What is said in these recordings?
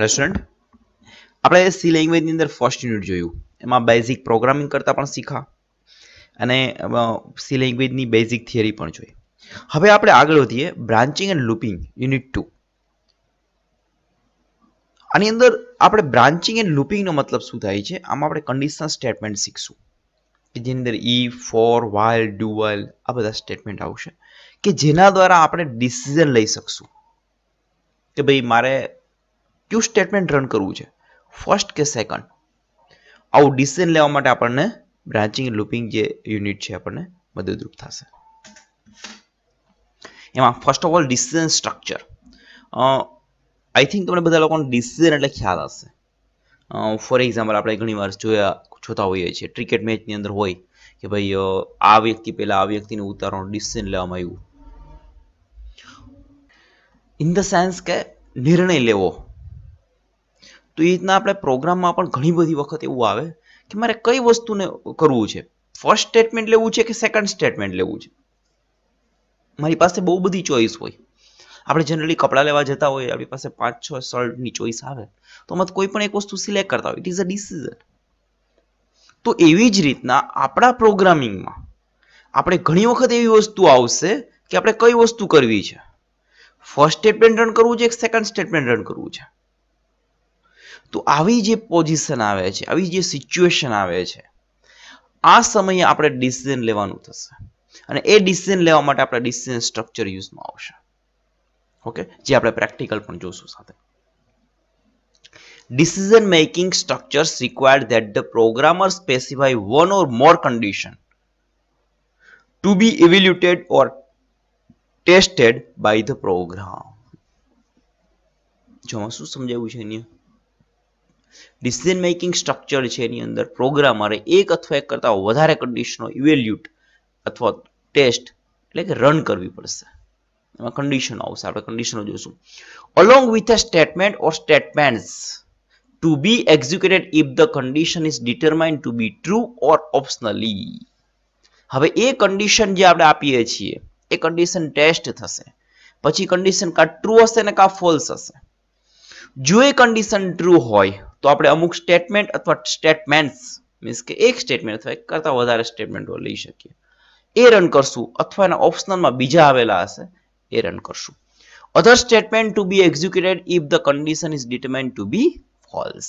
Restaurant આપણે C લેંગ્વેજની અંદર ફર્સ્ટ યુનિટ જોયું એમાં બેઝિક પ્રોગ્રામિંગ કરતાં પણ શીખા અને સી લેંગ્વેજની બેઝિક થિયરી પણ જોઈ હવે આપણે આગળ વધીએ branching and looping unit two આની અંદર આપણે બ્રાન્ચિંગ એન્ડ લૂપિંગનો મતલબ શું થાય છે આમાં આપણે કન્ડિશનલ સ્ટેટમેન્ટ શીખશું કે જેની અંદર ઈ ફોર વાઇલ ડુઅલ આ બધા સ્ટેટમેન્ટ આવશે કે જેના દ્વારા આપણે ડિસિઝન લઈ શકશું કે ભાઈ મારે કયું સ્ટેટમેન્ટ રન કરવું છે ફર્સ્ટ કે સેકન્ડ આવું ડિસિઝન લેવા માટે આપણને બ્રાન્ચિંગ લૂપિંગ જે યુનિટ છે આપણને મદદરૂપ થશે એમાં first of all decision structure I think તમને બધા લોકોને ડિસિઝન એટલે ખ્યાલ હશે ફોર એક્ઝામ્પલ આપણે ઘણી વાર જોયા જોતા હોઈએ છીએ ક્રિકેટ મેચની અંદર હોય કે ભાઈ આ વ્યક્તિ પહેલાં આ વ્યક્તિને ઉતારવાનું ડિસિઝન લેવામાં આવ્યું ઇન ધ સેન્સ કે નિર્ણય લેવો તો એ રીતના આપણે પ્રોગ્રામમાં પણ ઘણી બધી વખત એવું આવે કે મારે કઈ વસ્તુને કરવું છે ફર્સ્ટ સ્ટેટમેન્ટ લેવું છે કે સેકન્ડ સ્ટેટમેન્ટ લેવું છે મારી પાસે બહુ બધી ચોઈસ હોય આપણે જનરલી કપડાં લેવા જતા હોય આપણી પાસે પાંચ છ શર્ટની ચોઈસ આવે તો અમે કોઈ પણ એક વસ્તુ સિલેક્ટ કરતા હોય ઇટ ઇઝ અ ડિસિઝન તો એવી જ રીતના આપણા પ્રોગ્રામિંગમાં આપણે ઘણી વખત એવી વસ્તુ આવશે કે આપણે કઈ વસ્તુ કરવી છે ફર્સ્ટ સ્ટેટમેન્ટ રન કરવું છે કે સેકન્ડ સ્ટેટમેન્ટ રન કરવું છે તો આવી જે પોઝિશન આવે છે આવી જે સિચ્યુએશન આવે છે આ સમયે આપણે ડિસિઝન લેવાનું થશે અને એ ડિસિઝન લેવા માટે આપણે ડિસિઝન સ્ટ્રક્ચર યુઝમાં આવશે ઓકે જે આપણે પ્રેક્ટિકલ પણ જોશું સાથે decision making structures require that the programmer specify one or more condition to be evaluated or tested by the program જો શું સમજાવ્યું છે અહીંયા ડિસિઝન મેકિંગ સ્ટ્રક્ચર છે એની અંદર પ્રોગ્રામરે એક અથવા એક કરતાં વધારે કન્ડિશનો ઇવેલ્યુટ અથવા ટેસ્ટ એટલે કે રન કરવી પડશે એમાં કન્ડિશનો આવશે આપણે કન્ડિશનો જોશું along with a statement or statements to be executed if the condition is determined to be true or optionally હવે એ કન્ડિશન જે આપણે આપીએ છીએ એ કન્ડિશન ટેસ્ટ થશે પછી કન્ડિશન કાં ટ્રુ હશે ને કાં ફોલ્સ હશે જો એ કન્ડિશન ટ્રુ હોય તો આપણે અમુક સ્ટેટમેન્ટ અથવા સ્ટેટમેન્ટ્સ મીન્સ કે એક સ્ટેટમેન્ટ અથવા એક કરતાં વધારે સ્ટેટમેન્ટો લઈ શકીએ એ રન કરશું અથવા એના ઓપ્શનલમાં બીજા આવેલા હશે એ રન કરશું other statement to be executed if the condition is determined to be false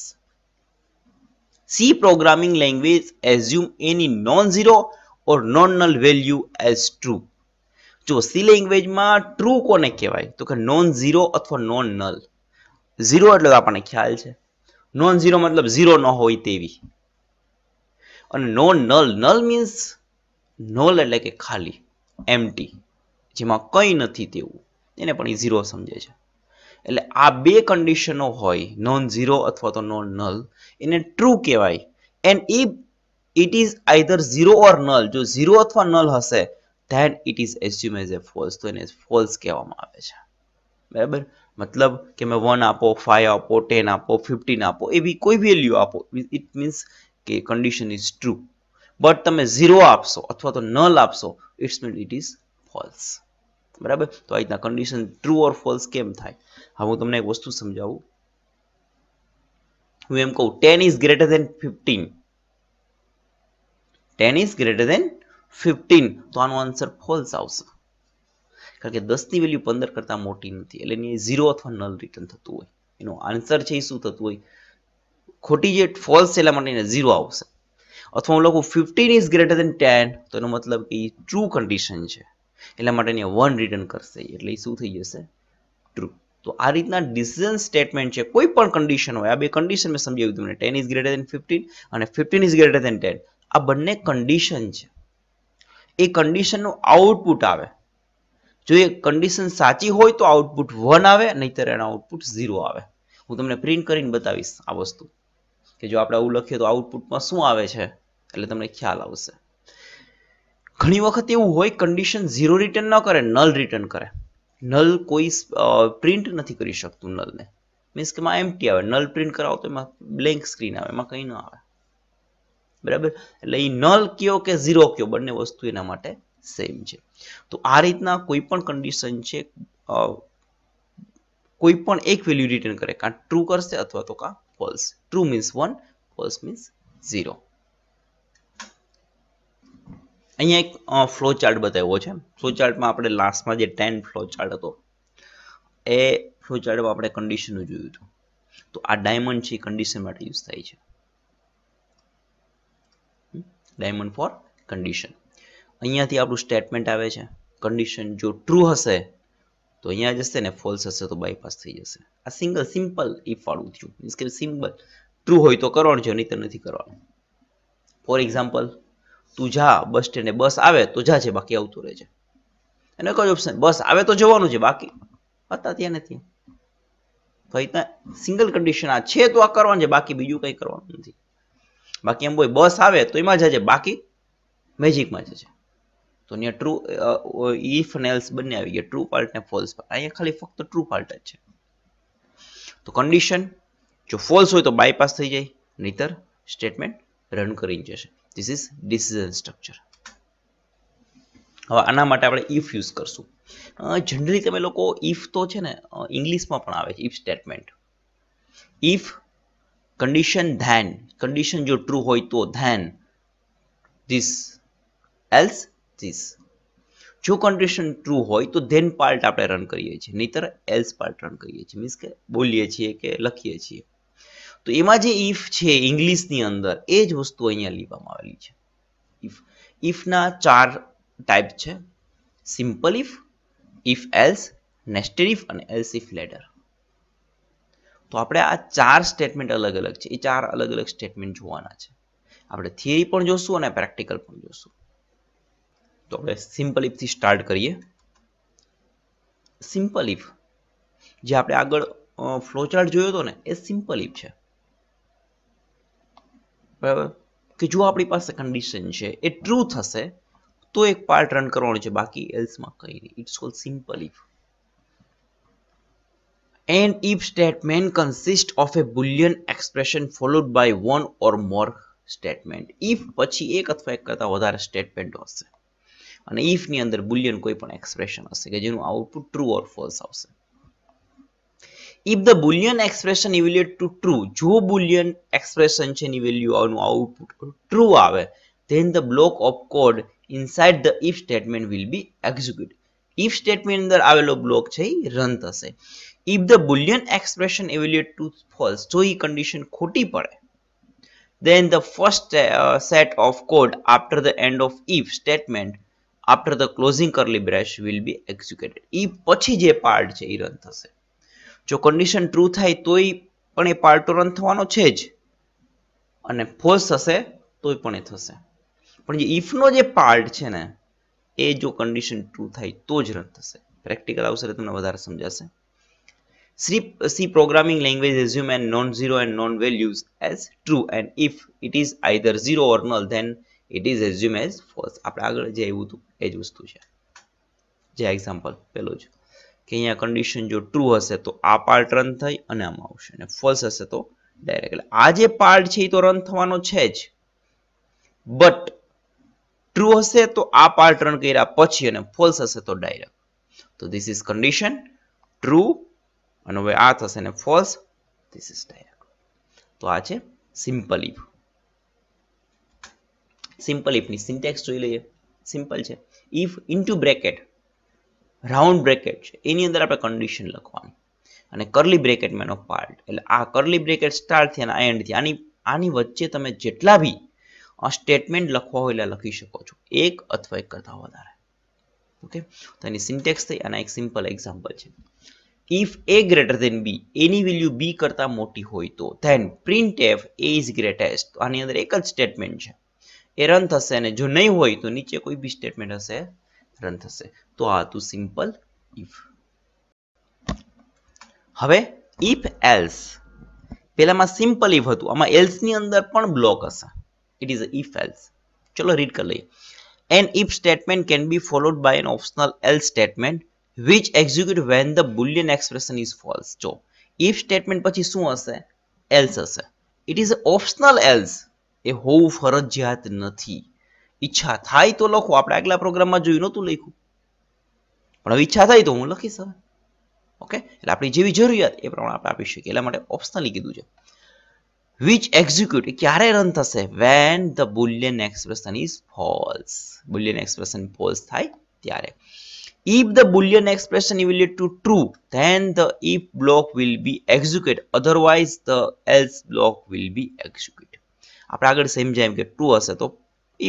C programming language assume any non zero or non null value as true જો સી લેંગ્વેજમાં ટ્રુ કોને કહેવાય તો કે નોન ઝીરો અથવા non null zero એટલે આપણને ખ્યાલ છે નોન ઝીરો મતલબ ઝીરો ન હોય તેવી અને નો નલ નલ મીન્સ નોલ એટલે કે ખાલી એમટી જેમાં કંઈ નથી તેવું એને પણ એ ઝીરો સમજે છે એટલે આ બે કન્ડિશનો હોય નોન ઝીરો અથવા તો નોન નલ એને ટ્રુ કહેવાય and if it is either zero or null જો ઝીરો અથવા નલ હશે then it is assume as a false તો એને ફોલ્સ કહેવામાં આવે છે બરાબર મતલબ કે મેં વન આપો ફાઇવ આપો ટેન આપો ફિફ્ટીન આપો એવી કોઈ વેલ્યુ આપો ઇટ મીન્સ કે કન્ડિશન ઇઝ ટ્રુ બટ તમે ઝીરો આપશો અથવા તો નલ આપશો it's mean it is false બરાબર તો આ રીતના કન્ડિશન ટ્રુ ઓર ફોલ્સ કેમ થાય હવે હું તમને એક વસ્તુ સમજાવું હું એમ કહું ten is greater than fifteen ten is greater than fifteen તો આનો આન્સર ફોલ્સ આવશે કારણ કે દસની વેલ્યુ પંદર કરતાં મોટી નથી એટલે એની ઝીરો અથવા નલ રિટર્ન થતું હોય એનો આન્સર છે એ શું થતું હોય ખોટી જે ફોલ્સ છે એટલા માટે એને ઝીરો આવશે અથવા હું લખું fifteen is greater than ten તો એનો મતલબ કે એ ટ્રુ કન્ડિશન છે એટલા માટે એને વન રિટર્ન કરશે એટલે એ શું થઈ જશે ટ્રુ તો આ રીતના ડિસિઝન સ્ટેટમેન્ટ છે કોઈ પણ કન્ડિશન હોય આ બે કન્ડિશન મેં સમજાવ્યું તમને ten is greater than fifteen અને fifteen is greater than ten આ બંને કન્ડિશન છે એ કન્ડિશનનું આઉટપુટ આવે જો એ કન્ડિશન સાચી હોય તો આઉટપુટ વન આવે નહીતર એનો આઉટપુટ ઝીરો આવે હું તમને પ્રિન્ટ કરીને બતાવીશ આ વસ્તુ કે જો આપણે આવું લખીએ તો આઉટપુટમાં શું આવે છે એટલે તમને ખ્યાલ આવશે ઘણી વખત એવું હોય કન્ડિશન ઝીરો રિટર્ન ન કરે નલ રિટર્ન કરે નલ કોઈ પ્રિન્ટ નથી કરી શકતું નલને મીન્સ કે એમાં એમટી આવે નલ પ્રિન્ટ કરાવો તો એમાં બ્લેન્ક સ્ક્રીન આવે એમાં કંઈ ન આવે બરાબર એટલે એ નલ કયો કે ઝીરો કયો બંને વસ્તુ એના માટે સેમ છે તો આ રીતના કોઈ પણ કન્ડિશન છે કોઈ પણ એક વેલ્યુ રિટર્ન કરે કાં ટ્રુ કરશે અથવા તો કાં false true means one false means zero અહીંયા એક ફ્લો ચાર્ટ બતાવ્યો છે ફ્લો ચાર્ટમાં આપણે લાસ્ટમાં જે ટેન ફ્લો ચાર્ટ હતો એ ફ્લો ચાર્ટમાં આપણે કન્ડિશનનું જોયું હતું તો આ ડાયમંડ છે કન્ડિશન માટે યુઝ થાય છે ડાયમંડ ફોર કન્ડિશન અહીંયાથી આપણું સ્ટેટમેન્ટ આવે છે કન્ડિશન જો ટ્રુ હશે તો અહીંયા જશે ને ફોલ્સ હશે તો બાયપાસ થઈ જશે આ સિંગલ સિમ્પલ ઇફ વાળું થયું મીન્સ કે સિમ્પલ ટ્રુ હોય તો કરવાનું છે નહીં તો નથી કરવાનું ફોર એક્ઝામ્પલ તું જા બસ સ્ટેન્ડે બસ આવે તો જા છે બાકી આવતું રહે છે એને કયો ઓપ્શન બસ આવે તો જવાનું છે બાકી હતા ત્યાં નથી ભાઈ ત્યાં સિંગલ કન્ડિશન આ છે તો આ કરવાનું છે બાકી બીજું કંઈ કરવાનું નથી બાકી એમ કોઈ બસ આવે તો એમાં જજે બાકી મેજિકમાં જજે તો અહીંયા ટ્રુ ઇફ અને એલ્સ બંને આવી ગયા ટ્રુ પાર્ટ ને ફોલ્સ પાર્ટ અહીંયા ખાલી ફક્ત ટ્રુ પાર્ટ જ છે તો કન્ડિશન જો ફોલ્સ હોય તો બાયપાસ થઈ જાય નહીતર સ્ટેટમેન્ટ રન કરીને જશે ધીસ ઇઝ ડિસિઝન સ્ટ્રક્ચર હવે આના માટે આપણે ઇફ યુઝ કરશું જનરલી તમે લોકો ઇફ તો છે ને ઇંગ્લિશમાં પણ આવે છે if statement if condition then condition જો ટ્રુ હોય તો ધેન ધીસ એલ્સ this જો કન્ડિશન ટ્રુ હોય તો ધેન પાર્ટ આપણે રન કરીએ છીએ નહીતર એલ્સ પાર્ટ રન કરીએ છીએ મીન્સ કે બોલીએ છીએ કે લખીએ છીએ તો એમાં જે ઇફ છે ઇંગ્લિશની અંદર એ જ વસ્તુ અહીંયા લેવામાં આવેલી છે ઇફ ઇફના ચાર ટાઈપ છે simple if if else nested if અને એલ્સ ઇફ લેટર તો આપણે આ ચાર સ્ટેટમેન્ટ અલગ અલગ છે એ ચાર અલગ અલગ સ્ટેટમેન્ટ જોવાના છે આપણે થિયરી પણ જોશું અને પ્રેક્ટિકલ પણ જોશું તો આપણે સિમ્પલ ઇફથી સ્ટાર્ટ કરીએ સિમ્પલ ઇફ જે આપણે આગળ ફ્લોચાર્ટ જોયો હતો ને એ સિમ્પલ ઇફ છે બરાબર કે જો આપણી પાસે કન્ડિશન છે એ ટ્રુ થશે તો એક પાર્ટ રન કરવાનો છે બાકી એલ્સમાં કંઈ નહીં it's call simple if and if statement consist of a boolean expression followed by one or more statement if પછી એક અથવા એક કરતાં વધારે સ્ટેટમેન્ટ હશે અને ઇફની અંદર બુલિયન કોઈ પણ એક્સપ્રેશન હશે કે જેનું આઉટપુટ ટ્રુ ઓર ફોલ્સ આવશે if the boolean expression evaluate to true જો બુલિયન એક્સપ્રેશન છે એની વેલ્યુ આનું આઉટપુટ ટ્રુ આવે then the block of code inside the if statement will be execute if statement અંદર આવેલો બ્લોક છે એ રન થશે if the boolean expression evaluate to false જો એ કન્ડિશન ખોટી પડે then the first set of code after the end of if statement after the closing curly brace will be executed એ પછી જે પાર્ટ છે એ રન થશે જો કન્ડિશન ટ્રુ થાય તોય પણ એ પાર્ટ તો રન થવાનો છે જ અને ફોર્સ થશે તોય પણ એ થશે પણ જે ઇફનો જે પાર્ટ છે ને એ જો કન્ડિશન ટ્રુ થાય તો જ રન થશે પ્રેક્ટિકલ આવશે તમને વધારે સમજાશે C C programming language assume and non zero and non values as true and if it is either zero or null then it is assume as false આપણે આગળ જે એવું હતું એ જ વસ્તુ છે જે એક્ઝામ્પલ પેલું જ કે અહીંયા કન્ડિશન જો ટ્રુ હશે તો આ પાર્ટ રન થઈ અને આમાં આવશે અને ફોલ્સ હશે તો ડાયરેક્ટ એટલે આ જે પાર્ટ છે એ તો રન થવાનો છે જ બટ ટ્રુ હશે તો આ પાર્ટ રન કર્યા પછી અને ફોલ્સ હશે તો ડાયરેક્ટ તો ધીસ ઇઝ કન્ડિશન ટ્રુ અને હવે આ થશે ને ફોલ્સ ધીસ ઇઝ ડાયરેક્ટ તો આ છે સિમ્પલ ઇફ સિમ્પલ ઇફની સિન્ટેક્સ જોઈ લઈએ સિમ્પલ છે if into bracket round bracket છે એની અંદર આપણે કન્ડિશન લખવાની અને કરલી બ્રેકેટમાં એનો પાર્ટ એટલે આ કર્લી બ્રેકેટ સ્ટાર્ટથી અને એન્ડથી આની આની વચ્ચે તમે જેટલા બી સ્ટેટમેન્ટ લખવા હોય એટલે લખી શકો છો એક અથવા એક કરતાં વધારે ઓકે તો એની સિન્ટેક્સ થઈ અને એક સિમ્પલ એક્ઝામ્પલ છે if A greater than B એની વેલ્યુ બી કરતાં મોટી હોય તો then print F A is greatest આની અંદર એક જ સ્ટેટમેન્ટ છે એ રન થશે અને જો નહીં હોય તો નીચે કોઈ બી સ્ટેટમેન્ટ હશે રન થશે તો આ હતું સિમ્પલ ઇફ હવે ઇફ એલ્સ પહેલામાં સિમ્પલ ઇફ હતું આમાં એલ્સની અંદર પણ બ્લોક હશે ઇટ ઇઝ ઇફ એલ્સ ચલો રીડ કરી લઈએ an if statement can be followed by an optional else statement which execute when the boolean expression is false જો ઇફ સ્ટેટમેન્ટ પછી શું હશે એલ્સ હશે ઇટ ઇઝ ઓપ્શનલ એલ્સ એ હોવું ફરજિયાત નથી ઈચ્છા થાય તો લખો આપણે આગલા પ્રોગ્રામમાં જોયું નહોતું લખ્યું પણ હવે ઈચ્છા થાય તો હું લખીશ હવે ઓકે એટલે આપણી જેવી જરૂરિયાત એ પ્રમાણે આપણે આપી શકીએ એટલા માટે ઓપ્શનલી કીધું છે વિચ એક્ઝિક્યુટ ક્યારે રન થશે when the boolean expression is false boolean expression false થાય ત્યારે if the boolean expression evaluate to true then the if block will be execute otherwise the else block will be execute આપણે આગળ same જેમ કે true હશે તો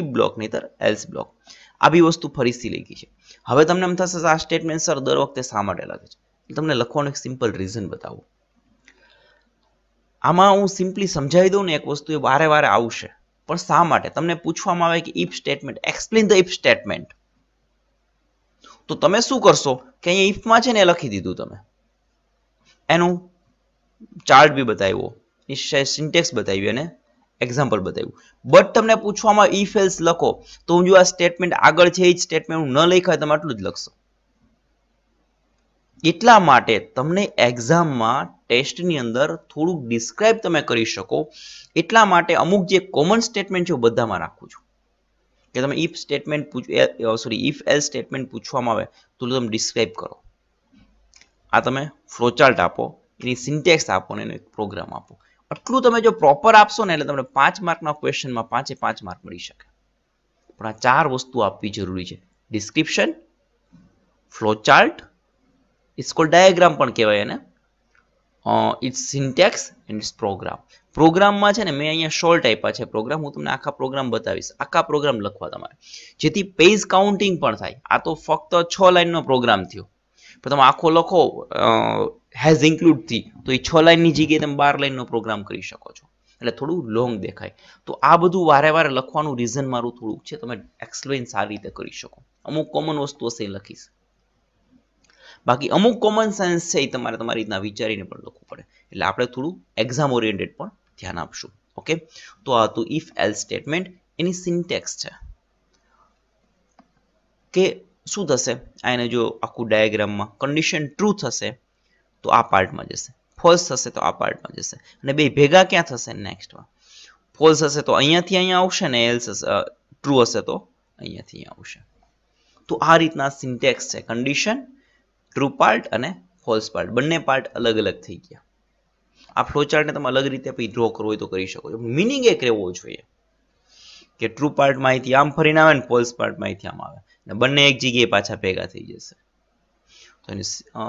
if block નહીતર else block આવી વસ્તુ ફરીથી લખી છે હવે તમને એમ થશે આ સ્ટેટમેન્ટ સર દર વખતે શા માટે લખે છે તમને લખવાનું એક સિમ્પલ રીઝન બતાવું આમાં હું સિમ્પલી સમજાવી દઉં ને એક વસ્તુ એ વારે વારે આવશે પણ શા માટે તમને પૂછવામાં આવે કે if statement explain the if statement તો તમે શું કરશો કે અહીંયા ઇફમાં છે ને લખી દીધું તમે એનું ચાર્ટ બી બતાવ્યો નિશ્ચય સિન્ટેક્સ બતાવ્યું અને એક્ઝામ્પલ બતાવ્યું બટ તમને પૂછવામાં ઇફ એલ્સ લખો તો હું જો આ સ્ટેટમેન્ટ આગળ છે એ જ સ્ટેટમેન્ટ હું ન લખાય તમે આટલું જ લખશો એટલા માટે તમને એક્ઝામમાં ટેસ્ટની અંદર થોડુંક ડિસ્ક્રાઇબ તમે કરી શકો એટલા માટે અમુક જે કોમન સ્ટેટમેન્ટ છે બધામાં રાખું છું કે તમે ઇફ સ્ટેટમેન્ટ પૂછ સોરી ઇફ એલ સ્ટેટમેન્ટ પૂછવામાં આવે તો તમે ડિસ્ક્રાઇબ કરો આ તમે ફ્લોચાર્ટ આપો એની સિન્ટેક્સ આપો અને એનો એક પ્રોગ્રામ આપો આટલું તમે જો પ્રોપર આપશો ને એટલે તમને પાંચ માર્કના ક્વેશ્ચનમાં પાંચે પાંચ માર્ક મળી શકે પણ આ ચાર વસ્તુ આપવી જરૂરી છે ડિસ્ક્રિપ્શન ફ્લોચાર્ટ ઇસ્કોલ ડાયાગ્રામ પણ કહેવાય એને it's syntax and it's program પ્રોગ્રામમાં છે ને મેં અહીંયા શોર્ટ આપ્યા છે પ્રોગ્રામ હું તમને આખા પ્રોગ્રામ બતાવીશ આખા પ્રોગ્રામ લખવા તમારે જેથી પેજ કાઉન્ટિંગ પણ થાય આ તો ફક્ત છ લાઇનનો પ્રોગ્રામ થયો તમે આખો લખો હેઝ ઇન્ક્લુડથી તો એ છ લાઇનની જગ્યાએ તમે બાર લાઇનનો પ્રોગ્રામ કરી શકો છો એટલે થોડું લોંગ દેખાય તો આ બધું વારે વારે લખવાનું રીઝન મારું થોડુંક છે તમે એક્સપ્લેન સારી રીતે કરી શકો અમુક કોમન વસ્તુ હશે એ લખીશ બાકી અમુક કોમન સેન્સ છે એ તમારે તમારી રીતના વિચારીને પણ લખવું પડે એટલે આપણે થોડું એક્ઝામ ઓરિએન્ટેડ પણ ધ્યાન આપશું ઓકે તો આ હતું ઇફ એલ સ્ટેટમેન્ટ એની સિન્ટેક્સ છે કે શું થશે આ જો આખું ડાયાગ્રામમાં કન્ડિશન ટ્રુ થશે તો આ પાર્ટમાં જશે ફોલ્સ થશે તો આ પાર્ટમાં જશે અને બે ભેગા ક્યાં થશે નેક્સ્ટમાં ફોલ્સ હશે તો અહીંયાથી અહીંયા આવશે ને એલ્સ ટ્રુ હશે તો અહીંયાથી અહીંયા આવશે તો આ રીતના સિન્ટેક્સ છે કન્ડિશન ટ્રુ પાર્ટ અને ફોલ્સ પાર્ટ બંને પાર્ટ અલગ અલગ થઈ ગયા આ ફ્લોચાર્ટને તમે અલગ રીતે પછી ડ્રો કરવો હોય તો કરી શકો છો મિનિંગ એક રહેવો જોઈએ કે ટ્રુ પાર્ટ માહિતી આમ ફરીને આવે ને ફોલ્સ પાર્ટ માહિતી આમ આવે બંને એક જગ્યાએ પાછા ભેગા થઈ જશે તો એની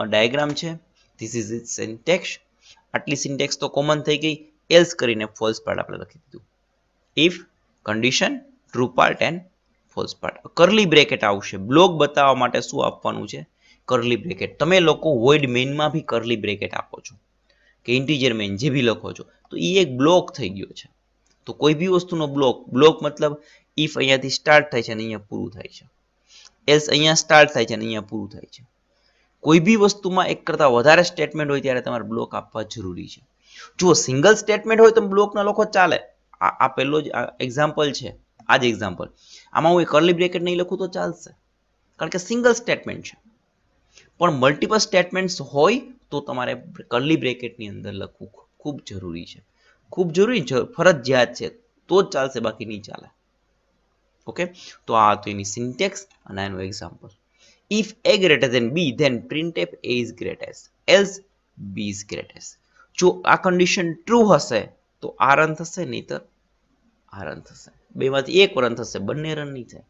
ડાયાગ્રામ છે ધીસ ઇઝ ઇટ સિન્ટેક્સ આટલી સિન્ટેક્સ તો કોમન થઈ ગઈ એલ્સ કરીને ફોલ્સ પાર્ટ આપણે લખી દીધું if condition true part and false part curly bracket આવશે બ્લોક બતાવવા માટે શું આપવાનું છે કર્લી બ્રેકેટ તમે લોકો વોઇડ મેઇનમાં બી કર્લી બ્રેકેટ આપો છો કે ઇન્ટીજર મેઇન જે બી લખો છો તો એ એક બ્લોક થઈ ગયો છે તો કોઈ બી વસ્તુનો બ્લોક બ્લોક મતલબ ઇફ અહીંયાથી સ્ટાર્ટ થાય છે અને અહીંયા પૂરું થાય છે એસ અહીંયા સ્ટાર્ટ થાય છે અને અહીંયા પૂરું થાય છે કોઈ બી વસ્તુમાં એક કરતાં વધારે સ્ટેટમેન્ટ હોય ત્યારે તમારે બ્લોક આપવા જરૂરી છે જુઓ સિંગલ સ્ટેટમેન્ટ હોય તો બ્લોક ના લોકો ચાલે આ પહેલો જ એક્ઝામ્પલ છે આ જ એક્ઝામ્પલ આમાં હું કર્લી બ્રેકેટ નહીં લખું તો ચાલશે કારણ કે સિંગલ સ્ટેટમેન્ટ છે પણ મલ્ટિપલ સ્ટેટમેન્ટ્સ હોય તો તમારે કર્લી બ્રેકેટની અંદર લખવું ખૂબ જરૂરી છે ખૂબ જરૂરી ફરજિયાત છે તો જ ચાલશે બાકી નહીં ચાલે ઓકે તો આ હતું એની સિન્ટેક્સ અને એનું example if A greater than B then print F A is greatest else B is greatest જો આ કન્ડિશન ટ્રુ હશે તો આ રન થશે નહીતર આ રન થશે બેમાંથી એક રન થશે બંને રન નહીં થાય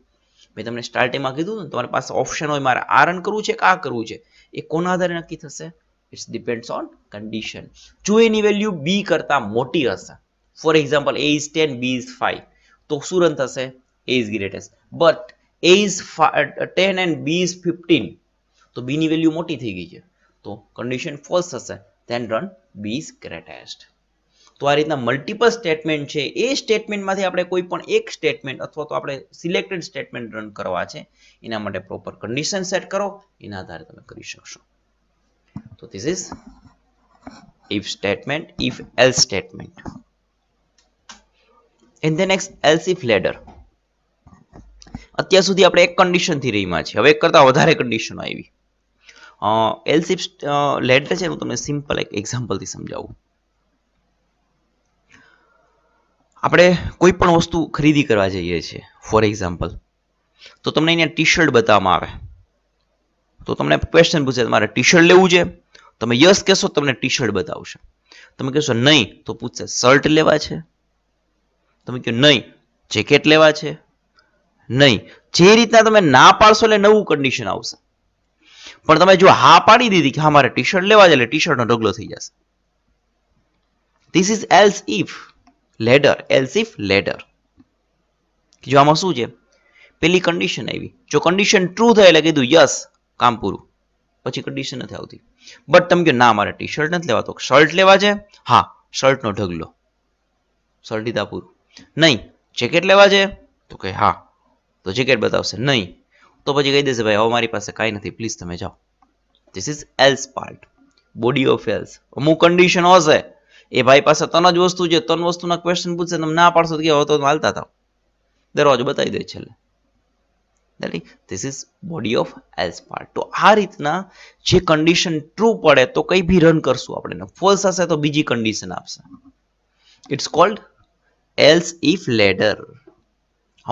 મેં તમને સ્ટાર્ટિંગમાં કીધું ને તમારી પાસે ઓપ્શન હોય મારે આ રન કરવું છે કે આ કરવું છે એ કોના આધારે નક્કી થશે ઇટ્સ ડિપેન્ડ્સ ઓન કન્ડિશન જો એની વેલ્યુ બી કરતાં મોટી હશે for example A is ten B is five તો શું રન થશે a is greatest but a is 10 uh, and b is 15 તો b ની વેલ્યુ મોટી થઈ ગઈ છે તો કન્ડિશન ફોલ્સ હશે then run b is greatest તો આ રીતના મલ્ટિપલ સ્ટેટમેન્ટ છે એ સ્ટેટમેન્ટમાંથી આપણે કોઈ પણ એક સ્ટેટમેન્ટ અથવા તો આપણે સિલેક્ટેડ સ્ટેટમેન્ટ રન કરવા છે એના માટે પ્રોપર કન્ડિશન સેટ કરો એના આધારે તમે કરી શકશો તો this is if statement if else statement in the next else if ladder અત્યાર સુધી આપણે એક કન્ડિશનથી રહીમાં છીએ હવે એક કરતાં વધારે કન્ડિશનો આવી એલસીપ લેટર છે હું તમને સિમ્પલ એક એક્ઝામ્પલથી સમજાવું આપણે કોઈ પણ વસ્તુ ખરીદી કરવા જઈએ છીએ ફોર એક્ઝામ્પલ તો તમને અહીંયા ટી શર્ટ બતાવવામાં આવે તો તમને ક્વેશ્ચન પૂછે તમારે ટી શર્ટ લેવું છે તમે યસ કહેશો તમને ટી શર્ટ બતાવશે તમે કહેશો નહીં તો પૂછશે શર્ટ લેવા છે તમે કહો નહીં જેકેટ લેવા છે નહીં જે રીતના તમે ના પાડશો એટલે નવું કન્ડિશન આવશે પણ તમે જો હા પાડી દીધી કે હા મારે ટી શર્ટ લેવા છે એટલે ટી શર્ટનો ઢગલો થઈ જશે this is else if ladder else if ladder જો આમાં શું છે પેલી કન્ડિશન આવી જો કન્ડિશન ટ્રુ થાય એટલે કીધું યસ કામ પૂરું પછી કન્ડિશન નથી આવતી બટ તમે કહો ના મારે ટી શર્ટ નથી લેવા તો શર્ટ લેવા છે હા શર્ટનો ઢગલો શર્ટ લીધા પૂરું નહીં જેકેટ લેવા છે તો કે હા તો જેકેટ બતાવશે નહીં તો પછી કહી દેશે ભાઈ હવે મારી પાસે કાંઈ નથી પ્લીઝ તમે જાઓ this is else part body of else અમુક કન્ડિશન હશે એ ભાઈ પાસે ત્રણ જ વસ્તુ છે ત્રણ વસ્તુના ક્વેશ્ચન પૂછશે તમે ના પાડશો કે હવે તો હાલતા હતા દરવાજો બતાવી દે છેલ્લે that this is body of else part તો આ રીતના જે કન્ડિશન ટ્રુ પડે તો કંઈ બી રન કરશું આપણે ફોલ્સ હશે તો બીજી કન્ડિશન આપશે it's called else if ladder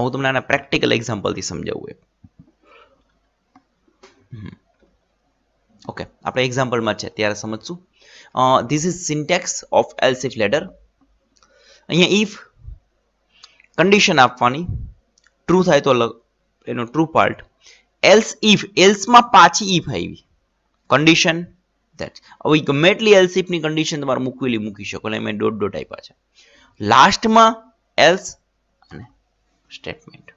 હું તમને આના પ્રેક્ટિકલ એક્ઝામ્પલથી સમજાવું એ ઓકે આપણે એક્ઝામ્પલમાં છે ત્યારે સમજશું this is syntax of else if ladder અહીંયા ઇફ કન્ડિશન આપવાની ટ્રુ થાય તો અલગ એનો ટ્રુ પાર્ટ એલ્સ ઇફ એલ્સમાં પાછી ઇફ આવી કન્ડિશન દેટ હવે ગમે એટલી એલ્સ કન્ડિશન તમારે મૂકવેલી મૂકી શકો એટલે મેં ડોટ ડોટ આપ્યા છે લાસ્ટમાં એલ્સ સ્ટેટમેન્ટ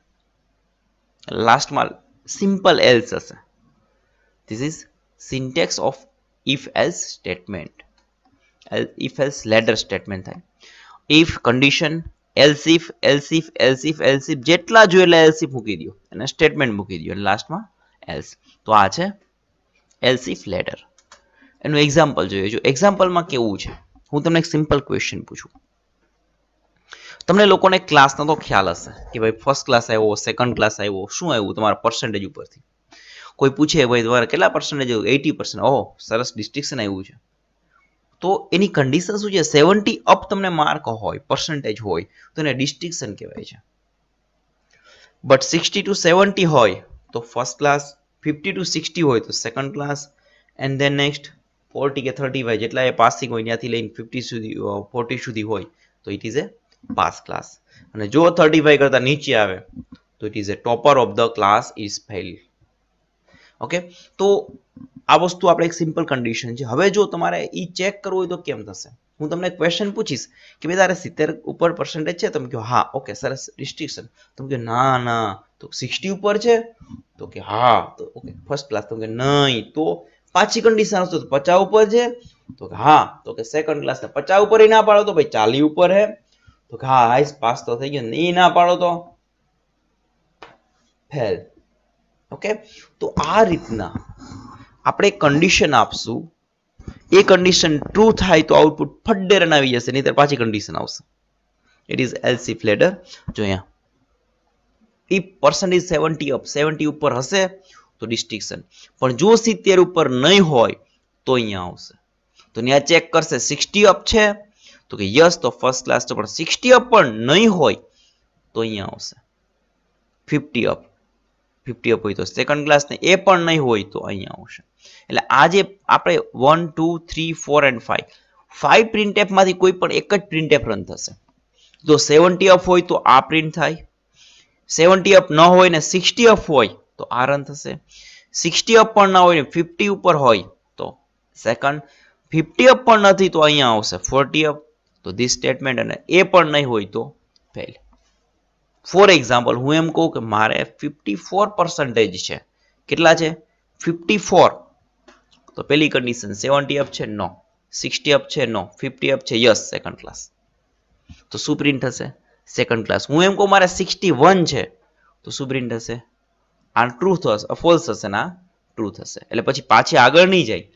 લાસ્ટમાં સિમ્પલ એલ્સ હશે this is syntax of if else statement if else ladder statement થાય if condition else if else if else if else if જેટલા જોઈએ એટલા એલ્સિફ મૂકી દો અને સ્ટેટમેન્ટ મૂકી દો અને લાસ્ટમાં એલ્સ તો આ છે એલસીફ લેડર એનું એક્ઝામ્પલ જોઈએ જો એક્ઝામ્પલમાં કેવું છે હું તમને એક સિમ્પલ ક્વેશ્ચન પૂછું તમને લોકોને ક્લાસનો તો ખ્યાલ હશે કે ભાઈ ફર્સ્ટ ક્લાસ આવ્યો સેકન્ડ ક્લાસ આવ્યો શું આવ્યું તમારા પર્સન્ટેજ ઉપરથી કોઈ પૂછે ભાઈ તમારે કેટલા પર્સન્ટેજ આવ્યું એટી પર્સન્ટ ઓહો સરસ ડિસ્ટિક્શન આવ્યું છે તો એની કન્ડિશન શું છે સેવન્ટી અપ તમને માર્ક હોય પર્સન્ટેજ હોય તો એને ડિસ્ટિક્શન કહેવાય છે બટ સિક્સટી ટુ સેવન્ટી હોય તો first class fifty to sixty હોય તો second class and then next forty કે થર્ટી ફાઈવ જેટલા એ પાસિંગ હોય ત્યાંથી લઈને ફિફ્ટી સુધી ફોર્ટી સુધી હોય તો it is a pass class અને જો થર્ટી ફાઈવ કરતા નીચે આવે તો it is a topper of the class is fail okay તો આ વસ્તુ આપણે એક સિમ્પલ કન્ડિશન છે હવે જો તમારે એ ચેક કરવું હોય તો કેમ થશે હું તમને ક્વેશ્ચન પૂછીશ કે ભાઈ તારે સિત્તેર ઉપર પર્સન્ટેજ છે તમે કહો હા ઓકે સરસ રિસ્ટ્રિક્શન તમે કહો ના ના તો સિક્સટી ઉપર છે તો કે હા તો ઓકે ફર્સ્ટ ક્લાસ તમે કે નહીં તો પાછી કન્ડિશન હશે તો પચાસ ઉપર છે તો હા તો કે સેકન્ડ ક્લાસને પચાસ ઉપર ના પાડો તો ભાઈ ચાલી ઉપર હે તો ગાઈસ પાસ તો થઈ ગયો નહીં ના પાડો તો ફેલ ઓકે તો આ રીતના આપણે કન્ડિશન આપશું એ કન્ડિશન ટ્રુ થાય તો આઉટપુટ ફડ્ડેર આવી જશે નહીં પાછી કન્ડિશન આવશે ઇટ ઇઝ એલસી ફ્લેડર જો અહીંયા એ પર્સન્ટેજ સેવન્ટી અપ સેવન્ટી ઉપર હશે તો ડિસ્ટિક્શન પણ જો સિત્તેર ઉપર નહીં હોય તો અહીંયા આવશે તો ત્યાં ચેક કરશે સિક્સટી અપ છે તો કે યસ તો ફર્સ્ટ ક્લાસ તો પણ સિક્સટી અપ પણ નહીં હોય તો અહીંયા આવશે ફિફ્ટી અપ ફિફ્ટી અપ હોય તો સેકન્ડ ક્લાસ ને એ પણ નહીં હોય તો અહીંયા આવશે એટલે આજે આપણે one two three four and five five print એપમાંથી કોઈ પણ એક જ પ્રિન્ટ એપ રન થશે જો સેવન્ટી અપ હોય તો આ પ્રિન્ટ થાય સેવન્ટી અપ ન હોય ને સિક્સટી અપ હોય તો આ રન થશે સિક્સટી અપ પણ ના હોય ને ફિફ્ટી ઉપર હોય તો સેકન્ડ ફિફ્ટી અપ પણ નથી તો અહીંયા આવશે ફોર્ટી અપ તો ધીસ સ્ટેટમેન્ટ અને એ પણ નહીં હોય તો ફેલ ફોર એક્ઝામ્પલ હું એમ કહું કે મારે ફિફ્ટી ફોર પર્સન્ટેજ છે કેટલા છે ફિફ્ટી ફોર તો પહેલી કન્ડિશન સેવન્ટી અપ છે નો સિક્સટી અપ છે નો ફિફ્ટી અપ છે યસ સેકન્ડ ક્લાસ તો શું પ્રિન્ટ થશે સેકન્ડ ક્લાસ હું એમ કહું મારે સિક્સટી વન છે તો શું પ્રિન્ટ હશે આ ટ્રુ થશે ફોલ્સ હશે ના ટ્રુ થશે એટલે પછી પાછી આગળ નહીં જાય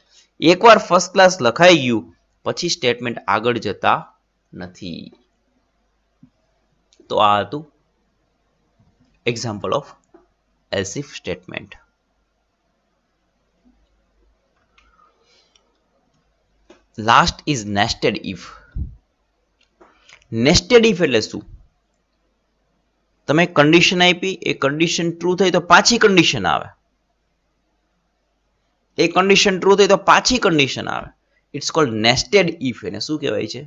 એકવાર ફર્સ્ટ ક્લાસ લખાઈ ગયું પછી સ્ટેટમેન્ટ આગળ જતા નથી તો આ હતું example of else if statement last is nested if nested if એટલે શું તમે કન્ડિશન આપી એ કન્ડિશન ટ્રુ થઈ તો પાછી કન્ડિશન આવે એ કન્ડિશન ટ્રુ થઈ તો પાછી કન્ડિશન આવે ઇટ્સ કોલ્ડ નેસ્ટેડ ઇફ એને શું કહેવાય છે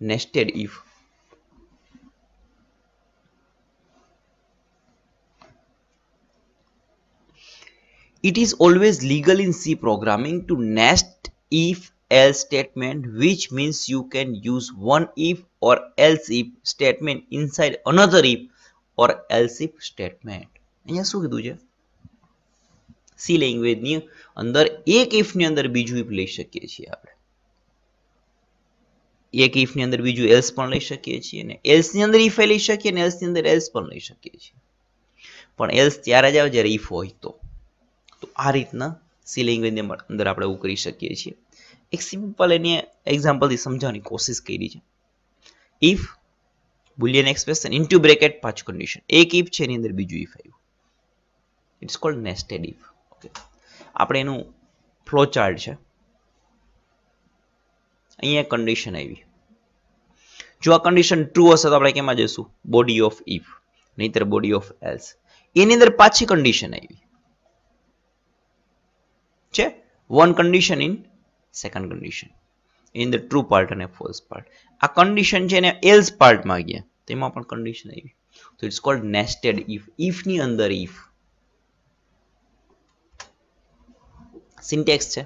nested if It is always legal in C programming to nest if else statement which means you can use one if or else if statement inside another if or else if statement અહીંયા શું કીધું છે C લેંગ્વેજની અંદર એક ઇફની અંદર બીજું if લઈ શકીએ છીએ આપણે એક ઇફની અંદર બીજું એલ્સ પણ લઈ શકીએ છીએ અને એલ્સની અંદર ઇફ લઈ શકીએ અને એલ્સની અંદર એલ્સ પણ લઈ શકીએ છીએ પણ એલ્સ ત્યારે જ આવે જ્યારે ઇફ હોય તો તો આ રીતના સી લેંગ્વેજની અંદર આપણે એવું કરી શકીએ છીએ એક સિમ્પલ એની એક્ઝામ્પલથી સમજાવવાની કોશિશ કરી છે if boolean expression into bracket પાંચ કન્ડિશન એક ઇફ છે એની અંદર બીજું ઇફ આવ્યું it's called nested if okay આપણે એનું ફ્લો ચાર્ટ છે અહીંયા કન્ડિશન આવી જો આ કન્ડિશન ટ્રુ હશે તો આપણે કેમાં જઈશું બોડી ઓફ ઇફ નહીતર બોડી ઓફ એલ્સ એની અંદર પાછી કન્ડિશન આવી છે one condition in second condition in અંદર ટ્રુ પાર્ટ અને ફોલ્સ પાર્ટ આ કન્ડિશન છે એને એલ્સ પાર્ટમાં ગયા તેમાં પણ કન્ડિશન આવી તો ઇટ્સ કોલ્ડ નેસ્ટેડ ઇફ ઇફની અંદર ઇફ સિન્ટેક્સ છે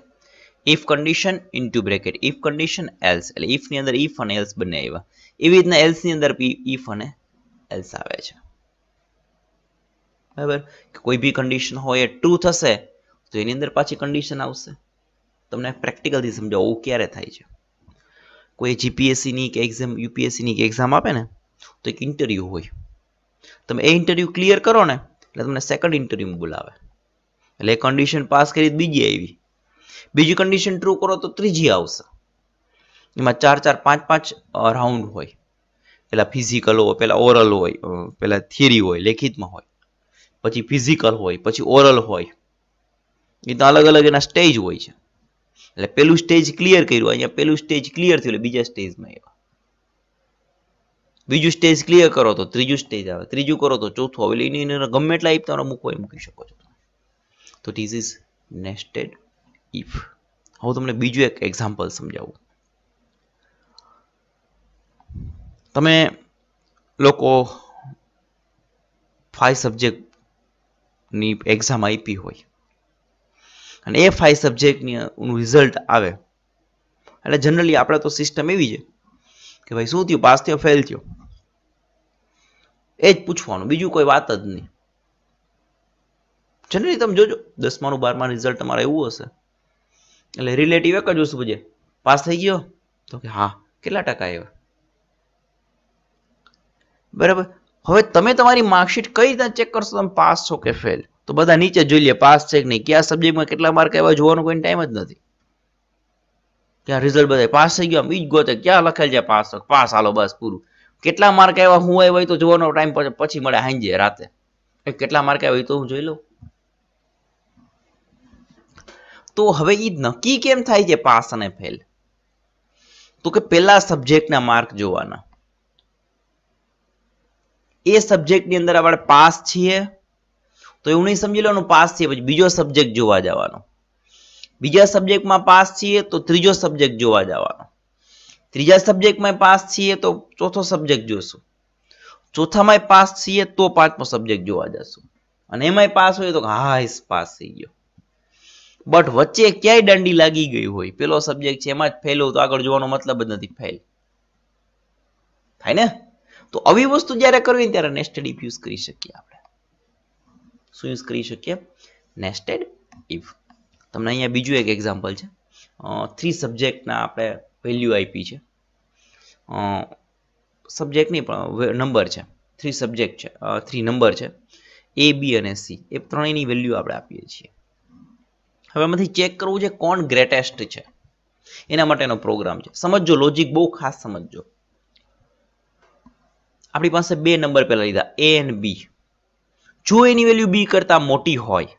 if condition into bracket if condition else એટલે ઇફની અંદર ઇફ અને એલ્સ બંને આવ્યા એવી રીતના એલ્સની અંદર ઇફ અને એલ્સ આવે છે બરાબર કોઈ બી કન્ડિશન હોય એ ટ્રુ થશે તો એની અંદર પાછી કન્ડિશન આવશે તમને પ્રેક્ટિકલથી સમજાવું ક્યારે થાય છે કોઈ જીપીએસસીની કે એક્ઝામ યુપીએસસીની કે એક્ઝામ આપે ને તો એક ઇન્ટરવ્યૂ હોય તમે એ ઇન્ટરવ્યૂ ક્લિયર કરો ને એટલે તમને સેકન્ડ ઇન્ટરવ્યૂમાં બોલાવે એટલે કન્ડિશન પાસ કરી બીજી આવી બીજી કન્ડિશન ટ્રુ કરો તો ત્રીજી આવશે એમાં ચાર ચાર પાંચ પાંચ રાઉન્ડ હોય પેલા ફિઝિકલ હોય પહેલાં ઓરલ હોય પેલા થિયરી હોય લેખિતમાં હોય પછી ફિઝિકલ હોય પછી ઓરલ હોય એ તો અલગ અલગ એના સ્ટેજ હોય છે એટલે પેલું સ્ટેજ ક્લિયર કર્યું અહીંયા પેલું સ્ટેજ ક્લિયર થયું એટલે બીજા સ્ટેજમાં આવ્યા બીજું સ્ટેજ ક્લિયર કરો તો ત્રીજું સ્ટેજ આવે ત્રીજું કરો તો ચોથું આવે એટલે એની ગમે એટલા આપ તમે મૂકવા મૂકી શકો છો તો ધીસ ઇઝ નેસ્ટેડ ઇફ હું તમને બીજું એક એક્ઝામ્પલ સમજાવું તમે લોકો ફાઇવ સબ્જેક્ટની એક્ઝામ આપી હોય અને એ ફાઇવ સબ્જેક્ટની રિઝલ્ટ આવે એટલે જનરલી આપણે તો સિસ્ટમ એવી છે કે ભાઈ શું થયું પાસ થયો ફેલ થયો એ જ પૂછવાનું બીજું કોઈ વાત જ નહીં જનરલી તમે જોજો દસમાનું બારમાનું રિઝલ્ટ તમારે એવું હશે એટલે રિલેટિવ એક જ વસ્તુ પૂછે પાસ થઈ ગયો તો કે હા કેટલા ટકા આવ્યા બરાબર હવે તમે તમારી માર્કશીટ કઈ રીતે ચેક કરશો તમે પાસ છો કે ફેલ તો બધા નીચે જોઈ લે પાસ છે કે નહીં કયા સબ્જેક્ટમાં કેટલા માર્ક આવ્યા જોવાનો કોઈ ટાઈમ જ નથી ક્યાં રિઝલ્ટ બધા પાસ થઈ ગયો આમ ઈ ગોતે ક્યાં લખેલ છે પાસ પાસ હાલો બસ પૂરું કેટલા માર્ક આવ્યા હું આવ્યા તો જોવાનો ટાઈમ પછી મળે હાંજે રાતે કેટલા માર્ક આવ્યા તો હું જોઈ લઉં તો હવે એ નક્કી કેમ થાય છે પાસ અને ફેલ તો કે પહેલા સબ્જેક્ટના માર્ક જોવાના એ સબ્જેક્ટની અંદર આપણે પાસ છીએ તો એવું નહીં સમજી લેવાનું પાસ છીએ પછી બીજો સબ્જેક્ટ જોવા જવાનો બીજા સબ્જેક્ટમાં પાસ છીએ તો ત્રીજો સબ્જેક્ટ જોવા જવાનો ત્રીજા સબ્જેક્ટમાં પાસ છીએ તો ચોથો સબ્જેક્ટ જોશું ચોથામાં પાસ છીએ તો પાંચમો સબ્જેક્ટ જોવા જશું અને એમાંય પાસ હોય તો હા પાસ થઈ ગયો બટ વચ્ચે ક્યાંય દંડી લાગી ગઈ હોય પેલો સબ્જેક્ટ છે એમાં જ ફેલો તો આગળ જોવાનો મતલબ જ નથી ફેલ થાય ને તો આવી વસ્તુ જ્યારે કરવી ત્યારે નેસ્ટેડ ઇફ યુઝ કરી શકીએ આપણે શું યુઝ કરી શકીએ નેસ્ટેડ ઇફ તમને અહીંયા બીજું એક એક્ઝામ્પલ છે થ્રી સબ્જેક્ટના આપણે વેલ્યુ આપી છે સબ્જેક્ટ નહીં પણ નંબર છે થ્રી સબ્જેક્ટ છે થ્રી નંબર છે એ બી અને સી એ ત્રણેયની વેલ્યુ આપણે આપીએ છીએ હવે એમાંથી ચેક કરવું છે કોણ ગ્રેટેસ્ટ છે એના માટેનો પ્રોગ્રામ છે સમજો લોજિક બહુ ખાસ સમજો આપણી પાસે બે નંબર પહેલા લીધા એ એન્ડ બી જો એની વેલ્યુ બી કરતા મોટી હોય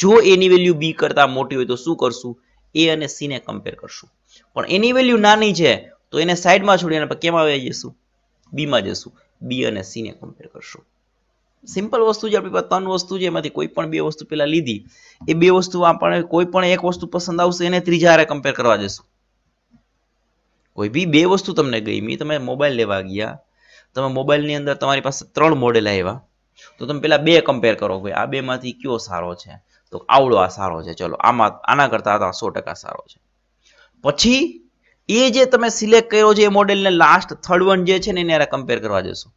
જો એની વેલ્યુ બી કરતા મોટી હોય તો શું કરશું એ અને સી ને કમ્પેર કરશું પણ એની વેલ્યુ નાની છે તો એને સાઈડમાં છોડી અને કેમ આવે જઈશું બીમાં જઈશું બી અને સી ને કમ્પેર કરશું સિમ્પલ વસ્તુ છે આપણી પાસે ત્રણ વસ્તુ છે એમાંથી કોઈ પણ બે વસ્તુ પેલા લીધી એ બે વસ્તુ આપણે કોઈ પણ એક વસ્તુ પસંદ આવશે એને ત્રીજા હારે કમ્પેર કરવા જશું કોઈ બી બે વસ્તુ તમને ગમી તમે મોબાઈલ લેવા ગયા તમે મોબાઈલની અંદર તમારી પાસે ત્રણ મોડેલ આવ્યા તો તમે પેલા બે કમ્પેર કરો ભાઈ આ બેમાંથી કયો સારો છે તો આવડો આ સારો છે ચલો આમાં આના કરતા સો ટકા સારો છે પછી એ જે તમે સિલેક્ટ કર્યો છે એ મોડેલને લાસ્ટ થર્ડ વન જે છે ને એને કમ્પેર કરવા જશો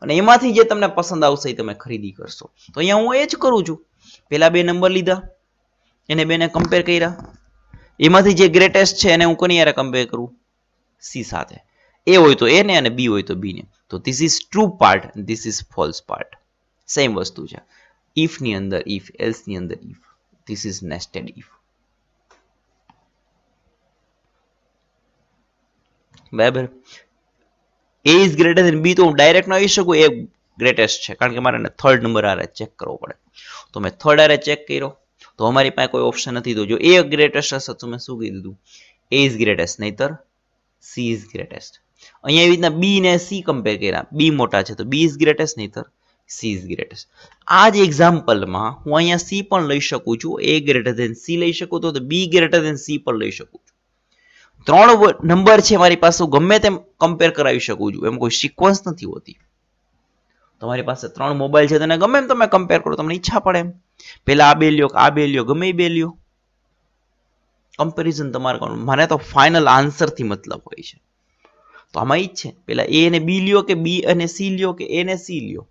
અને એમાંથી જે તમને પસંદ આવશે એ તમે ખરીદી કરશો તો અહીંયા હું એ જ કરું છું પહેલાં બે નંબર લીધા એને બેને કમ્પેર કર્યા એમાંથી જે ગ્રેટેસ્ટ છે એને હું કોની યારે કમ્પેર કરું સી સાથે એ હોય તો એને અને બી હોય તો બીને તો this is true part this is false part same વસ્તુ છે ઇફની અંદર ઇફ એલ્સની અંદર if this is nested if બરાબર એ ઇઝ ગ્રેટર દેન બી તો હું ડાયરેક્ટ ન આવી શકું એ ગ્રેટેસ્ટ છે કારણ કે મારે થર્ડ નંબર આરે ચેક કરવો પડે તો મેં થર્ડ આરે ચેક કર્યો તો અમારી પાસે કોઈ ઓપ્શન નથી તો જો એ ગ્રેટેસ્ટ હશે તો મેં શું કહી દીધું એ ઇઝ ગ્રેટેસ્ટ નહીતર સી ઇઝ ગ્રેટેસ્ટ અહીંયા એવી રીતના બી ને સી કમ્પેર કર્યા બી મોટા છે તો બી ઇઝ ગ્રેટેસ્ટ નહીતર સી ઇઝ ગ્રેટેસ્ટ આ જ એક્ઝામ્પલમાં હું અહીંયા સી પણ લઈ શકું છું એ ગ્રેટર ધેન સી લઈ શકું તો બી ગ્રેટર ધેન સી પણ લઈ શકું છું ત્રણ નંબર છે મારી પાસે ગમે તેમ કમ્પેર કરાવી શકું છું એમ કોઈ સિક્વન્સ નથી હોતી તમારી પાસે ત્રણ મોબાઈલ છે તેને ગમે એમ તમે કમ્પેર કરો તમને ઈચ્છા પડે એમ પેલા આ બે લ્યો આ બે લ્યો ગમે બે લ્યો કમ્પેરિઝન તમારે કરવાનું મને તો ફાઇનલ આન્સરથી મતલબ હોય છે તો આમાં ઈ જ છે પેલા એ અને બી લ્યો કે બી અને સી લ્યો કે એ અને સી લ્યો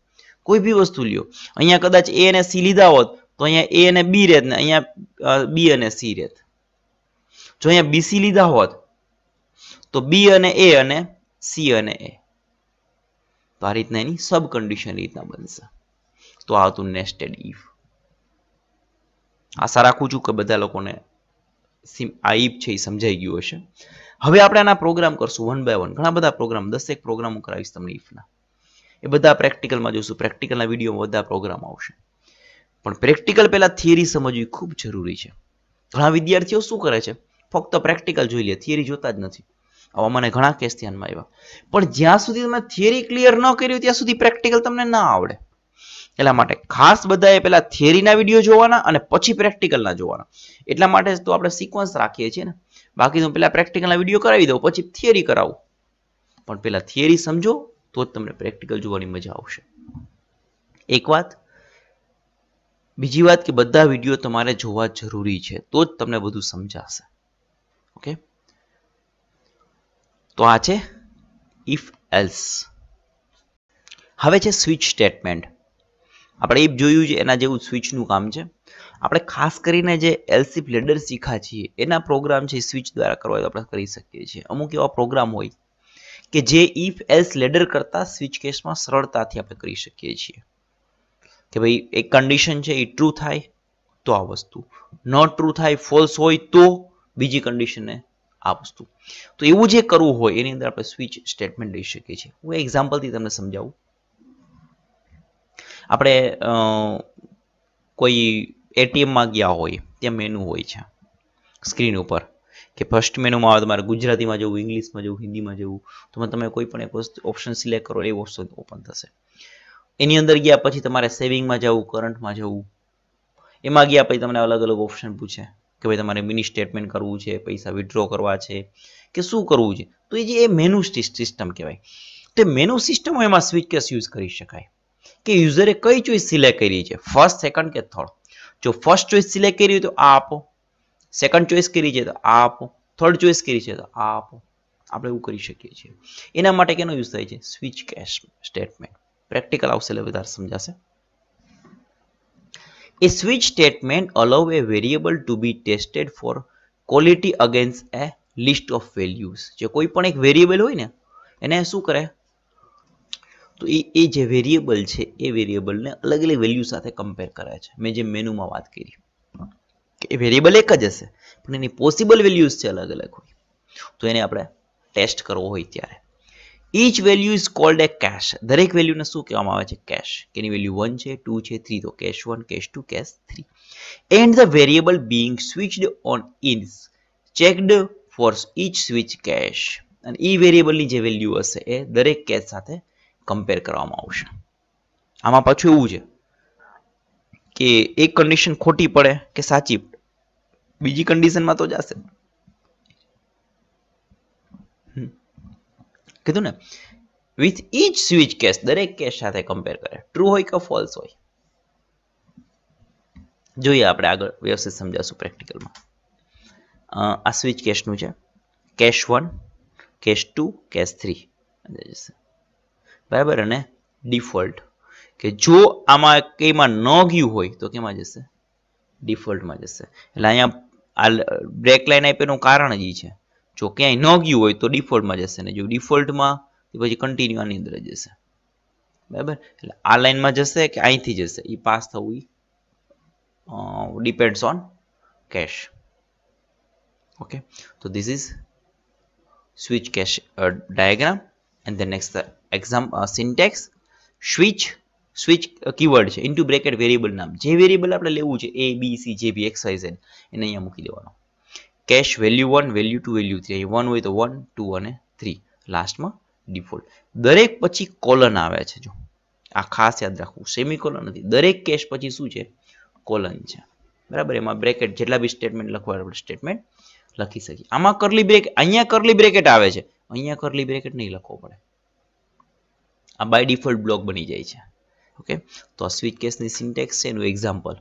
કોઈ બી વસ્તુ લ્યો અહીંયા કદાચ એ અને સી લીધા હોત તો અહીંયા એ અને બી રહેત ને અહીંયા બી અને સી રહેત જો અહીંયા બીસી લીધા હોત તો બી અને એ અને સી અને એ તો આ રીતના એની સબ કન્ડિશન રીતના બનશે તો આ હતું નેસ્ટેડ ઇફ આશા રાખું છું કે બધા લોકોને આ ઇફ છે એ સમજાઈ ગયું હશે હવે આપણે આના પ્રોગ્રામ કરશું વન બાય વન ઘણા બધા પ્રોગ્રામ દસેક પ્રોગ્રામો કરાવીશ તમને ઇફના એ બધા પ્રેક્ટિકલમાં જોશું પ્રેક્ટિકલના વિડીયોમાં બધા પ્રોગ્રામ આવશે પણ પ્રેક્ટિકલ પહેલાં થિયરી સમજવી ખૂબ જરૂરી છે ઘણા વિદ્યાર્થીઓ શું કરે છે ફક્ત પ્રેક્ટિકલ જોઈ લે થિયરી જોતા જ નથી આવા મને ઘણા કેસ ધ્યાનમાં આવ્યા પણ જ્યાં સુધી તમે થિયરી ક્લિયર ન કર્યું ત્યાં સુધી પ્રેક્ટિકલ તમને ના આવડે એટલા માટે ખાસ બધાએ પહેલા થિયરીના વિડીયો જોવાના અને પછી પ્રેક્ટિકલના જોવાના એટલા માટે તો આપણે સિક્વન્સ રાખીએ છીએ ને બાકી તો પહેલાં પ્રેક્ટિકલના વિડીયો કરાવી દઉં પછી થિયરી કરાવું પણ પહેલાં થિયરી સમજો તો જ તમને પ્રેક્ટિકલ જોવાની મજા આવશે એક વાત બીજી વાત કે બધા વિડીયો તમારે જોવા જરૂરી છે તો જ તમને બધું સમજાશે ઓકે તો આ છે ઇફ એલ્સ હવે છે સ્વિચ સ્ટેટમેન્ટ આપણે એ જોયું છે એના જેવું સ્વિચનું કામ છે આપણે ખાસ કરીને જે એલસીફ લેડર શીખા છીએ એના પ્રોગ્રામ છે સ્વિચ દ્વારા કરવા આપણે કરી શકીએ છીએ અમુક એવા પ્રોગ્રામ હોય કે જે ઇફ એલ્સ લેડર કરતાં સ્વિચ કેસમાં સરળતાથી આપણે કરી શકીએ છીએ કે ભાઈ એક કન્ડિશન છે એ ટ્રુ થાય તો આ વસ્તુ ન ટ્રુ થાય ફોલ્સ હોય તો બીજી કન્ડિશનને આ વસ્તુ તો એવું જે કરવું હોય એની અંદર આપણે સ્વિચ સ્ટેટમેન્ટ લઈ શકીએ છીએ હું એક્ઝામ્પલથી તમને સમજાવું આપણે કોઈ એટીએમમાં ગયા હોય ત્યાં મેનુ હોય છે સ્ક્રીન ઉપર કે ફર્સ્ટ મેનુમાં આવે તમારે ગુજરાતીમાં જવું ઇંગ્લિશમાં જવું હિન્દીમાં જવું તો તમે કોઈ પણ એક વસ્તુ ઓપ્શન સિલેક્ટ કરો એ ઓપ્શન ઓપન થશે એની અંદર ગયા પછી તમારે સેવિંગમાં જવું કરંટમાં જવું એમાં ગયા પછી તમને અલગ અલગ ઓપ્શન પૂછે કે ભાઈ તમારે મિની સ્ટેટમેન્ટ કરવું છે પૈસા વિડ્રો કરવા છે કે શું કરવું છે તો એ જે એ મેનુ સિસ્ટમ કહેવાય તે મેનુ સિસ્ટમ એમાં સ્વિચ કેસ યુઝ કરી શકાય કે યુઝરે કઈ ચોઈસ સિલેક્ટ કરી છે ફર્સ્ટ સેકન્ડ કે થર્ડ જો ફર્સ્ટ ચોઈસ સિલેક્ટ કરી હોય તો આ આપો સેકન્ડ ચોઈસ કરી છે તો આ આપો થર્ડ ચોઈસ કરી છે તો આ આપો આપણે એવું કરી શકીએ છીએ એના માટે કેનો યુઝ થાય છે સ્વિચ કેશ સ્ટેટમેન્ટ પ્રેક્ટિકલ આવશે એટલે વધારે સમજાશે A switch statement allows a variable to be tested for quality against a list of values. જે કોઈ પણ એક વેરિયેબલ હોય ને એને શું કરે તો એ એ જે વેરિયેબલ છે એ વેરિયેબલને અલગ અલગ વેલ્યુ સાથે કમ્પેર કરે છે મેં જે મેનુમાં વાત કરી કે એ વેરિયેબલ એક જ હશે પણ એની પોસિબલ વેલ્યુઝ છે અલગ અલગ હોય તો એને આપણે ટેસ્ટ કરવો હોય ત્યારે each value is called a case દરેક વેલ્યુને શું કહેવામાં આવે છે કેશ કેની વેલ્યુ વન છે ટુ છે થ્રી તો case one case two case three and the variable being switched on is checked for each switch case અને ઈ વેરિયેબલની જે વેલ્યુ હશે એ દરેક કેશ સાથે કમ્પેર કરવામાં આવશે આમાં પાછું એવું છે કે એક કન્ડિશન ખોટી પડે કે સાચી બીજી કન્ડિશનમાં તો જશે કીધું ને વિથ ઈચ સ્વિચ કેસ દરેક કેસ સાથે કમ્પેર કરે ટ્રુ હોય કે ફોલ્સ હોય જોઈએ આપણે આગળ વ્યવસ્થિત સમજાવશું પ્રેક્ટિકલમાં આ સ્વિચ કેશનું છે case one case two case three બરાબર અને ડિફોલ્ટ કે જો આમાં કેમાં ન ગયું હોય તો કેમાં જશે ડિફોલ્ટમાં જશે એટલે અહીંયા આ બ્રેક લાઇન આપેલું કારણ જ છે જો ક્યાંય ન ગયું હોય તો ડિફોલ્ટમાં જશે ને જો ડિફોલ્ટમાં પછી કન્ટિન્યુ આની અંદર જશે બરાબર એટલે આ લાઇનમાં જશે કે અહીંથી જશે એ પાસ થવું ડિપેન્ડ્સ ઓન કેશ ઓકે તો this is switch case diagram and the next exam syntax switch switch keyword છે ઇન્ટુ બ્રેકેટ વેરિયેબલ નામ જે વેરિયેબલ આપણે લેવું છે એ બી સી જે બી એક્સ વાય ઝેડ એને અહીંયા મૂકી દેવાનો case value one value two value three અહીં વન હોય તો વન ટુ અને થ્રી લાસ્ટમાં ડિફોલ્ટ દરેક પછી કોલન આવે છે જો આ ખાસ યાદ રાખવું સેમી કોલન નથી દરેક કેશ પછી શું છે કોલન છે બરાબર એમાં બ્રેકેટ જેટલા બી સ્ટેટમેન્ટ લખવા આપણે સ્ટેટમેન્ટ લખી શકીએ આમાં કરલી બ્રેક અહીંયા કરલી બ્રેકેટ આવે છે અહીંયા કરલી બ્રેકેટ નહીં લખવો પડે આ બાય ડિફોલ્ટ બ્લોક બની જાય છે ઓકે તો આ સ્વિચ કેસની સિન્ટેક્સ છે એનું એક્ઝામ્પલ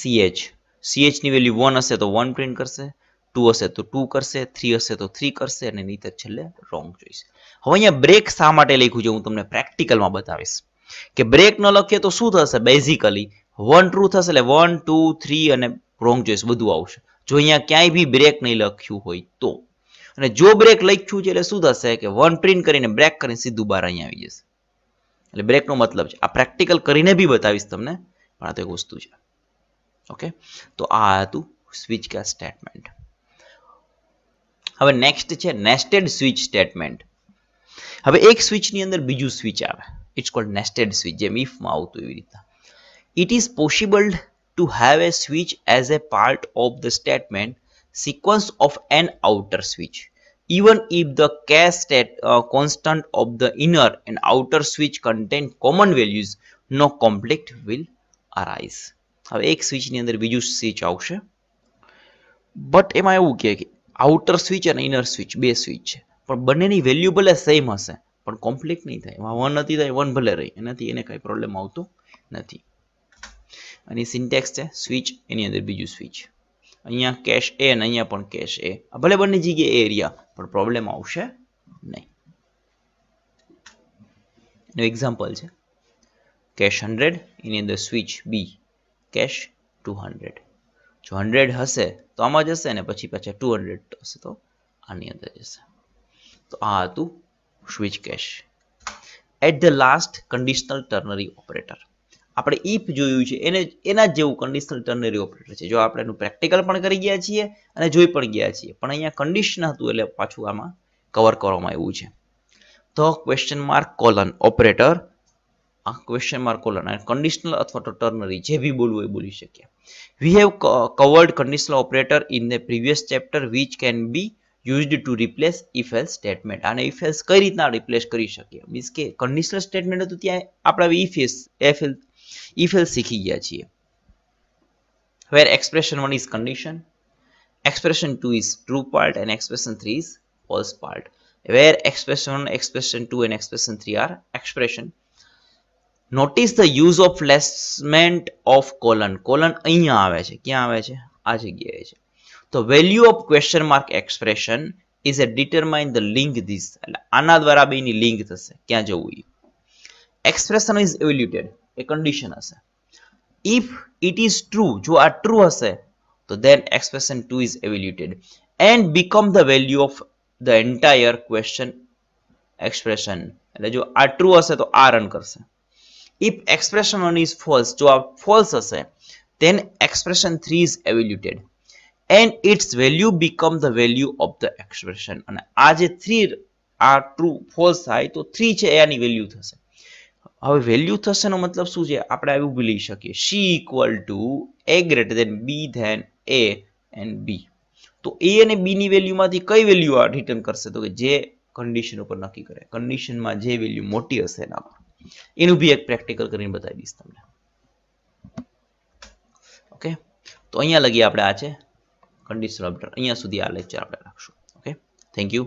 સીએચ સીએચની વેલ્યુ વન હશે તો વન પ્રિન્ટ કરશે ટુ હશે તો ટુ કરશે થ્રી હશે તો થ્રી કરશે અને નીતર છેલ્લે રોંગ જોઈશ હવે અહીંયા બ્રેક શા માટે લખ્યું છે હું તમને પ્રેક્ટિકલમાં બતાવીશ કે બ્રેક ન લખીએ તો શું થશે બેઝિકલી વન ટ્રુ થશે એટલે વન ટુ થ્રી અને રોંગ જોઈશ બધું આવશે જો અહીંયા ક્યાંય બી બ્રેક નહીં લખ્યું હોય તો અને જો બ્રેક લખ્યું છે એટલે શું થશે કે વન પ્રિન્ટ કરીને બ્રેક કરીને સીધું બહાર અહીંયા આવી જશે એટલે બ્રેકનો મતલબ છે આ પ્રેક્ટિકલ કરીને બી બતાવીશ તમને પણ આ તો એક વસ્તુ છે ઓકે તો આ હતું સ્વિચ કેસ સ્ટેટમેન્ટ હવે નેક્સ્ટ છે નેસ્ટેડ સ્વિચ સ્ટેટમેન્ટ હવે એક સ્વિચની અંદર બીજું સ્વિચ આવે ઇટ્સ કોલ્ડ નેસ્ટેડ સ્વિચ જેમ ઇફમાં આવતું એવી રીતના it is possible to have a switch as a part of the statement sequence of an outer switch even if the case state constant of the inner and outer switch contain common values no no will will હવે એક સ્વિચની અંદર બીજું switch આવશે but એમાં એવું કહે કે outer switch અને ઇનર સ્વિચ બે સ્વિચ છે પણ બંનેની વેલ્યુ ભલે સેમ હશે પણ કોમ્પ્લિક નહીં થાય એમાં વન નથી થાય વન ભલે રહી એનાથી એને કાંઈ પ્રોબ્લેમ આવતો નથી અને સિન્ટેક્સ છે સ્વિચ એની અંદર બીજું સ્વિચ અહીંયા કેશ એ અને અહીંયા પણ કેશ એ ભલે બંને જગ્યાએ એરિયા પણ પ્રોબ્લેમ આવશે નહીં એનું એક્ઝામ્પલ છે કેશ હંડ્રેડ એની અંદર switch B case two hundred જો હંડ્રેડ હશે તો આમાં જશે ને પછી પાછા ટુ હંડ્રેડ હશે તો આની અંદર જશે તો આ હતું switch case at the last conditional ternary operator આપણે ઇફ જોયું છે એને એના જેવું કન્ડિશનલ ટર્નરી ઓપરેટર છે જો આપણે એનું પ્રેક્ટિકલ પણ કરી ગયા છીએ અને જોઈ પણ ગયા છીએ પણ અહીંયા કન્ડિશન હતું એટલે પાછું આમાં કવર કરવામાં આવ્યું છે the question mark colon operator આ ક્વેશ્ચન માર્ક કોલન અને કન્ડિશનલ અથવા તો ટર્નરી જે બી બોલવું એ બોલી શકીએ we have covered conditional operator in the previous chapter which can be used to replace if else statement અને ઇફ એલ્સ કઈ રીતના રિપ્લેસ કરી શકીએ મીન્સ કે કન્ડિશનલ સ્ટેટમેન્ટ હતું ત્યાં આપણે if S F L if L શીખી ગયા છીએ where expression one is condition expression two is true part and expression three is false part where expression 1 expression 2 and expression 3 are expression notice the use of placement of colon colon અહીંયા આવે છે ક્યાં આવે છે આ જગ્યાએ છે તો value of question mark expression is a determine the link this એટલે આના દ્વારા બેની લિંક થશે ક્યાં જવું એ એક્સપ્રેશન ઇઝ એવલ્યુટેડ એ કન્ડિશન હશે ઇફ ઇટ ઇઝ ટ્રુ જો આ ટ્રુ હશે તો then expression two is evaluated and become the value of the entire question expression એટલે જો આ ટ્રુ હશે તો આ રન કરશે If expression 1 is false, જો આ false હશે then expression 3 is evaluated and its value become the value of the expression અને આ જે 3 આ ટ્રુ ફોલ્સ થાય તો 3 છે એની વેલ્યુ થશે હવે વેલ્યુ થશેનો મતલબ શું છે આપણે એવું લઈ શકીએ C equal to A greater than B then A and B તો એ અને બીની વેલ્યુમાંથી કઈ વેલ્યુ આ રિટર્ન કરશે તો કે જે કન્ડિશન ઉપર નક્કી કરે કન્ડિશનમાં જે વેલ્યુ મોટી હશે એના પર એનું બી એક પ્રેક્ટિકલ કરીને બતાવી દઈશ તમને ઓકે તો અહીંયા લગી આપણે આ છે કન્ડિશનલ અહીંયા સુધી આ લેક્ચર આપણે રાખશું ઓકે થેન્ક યુ